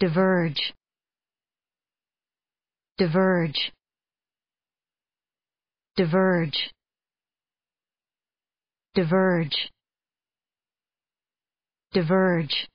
diverge diverge diverge diverge diverge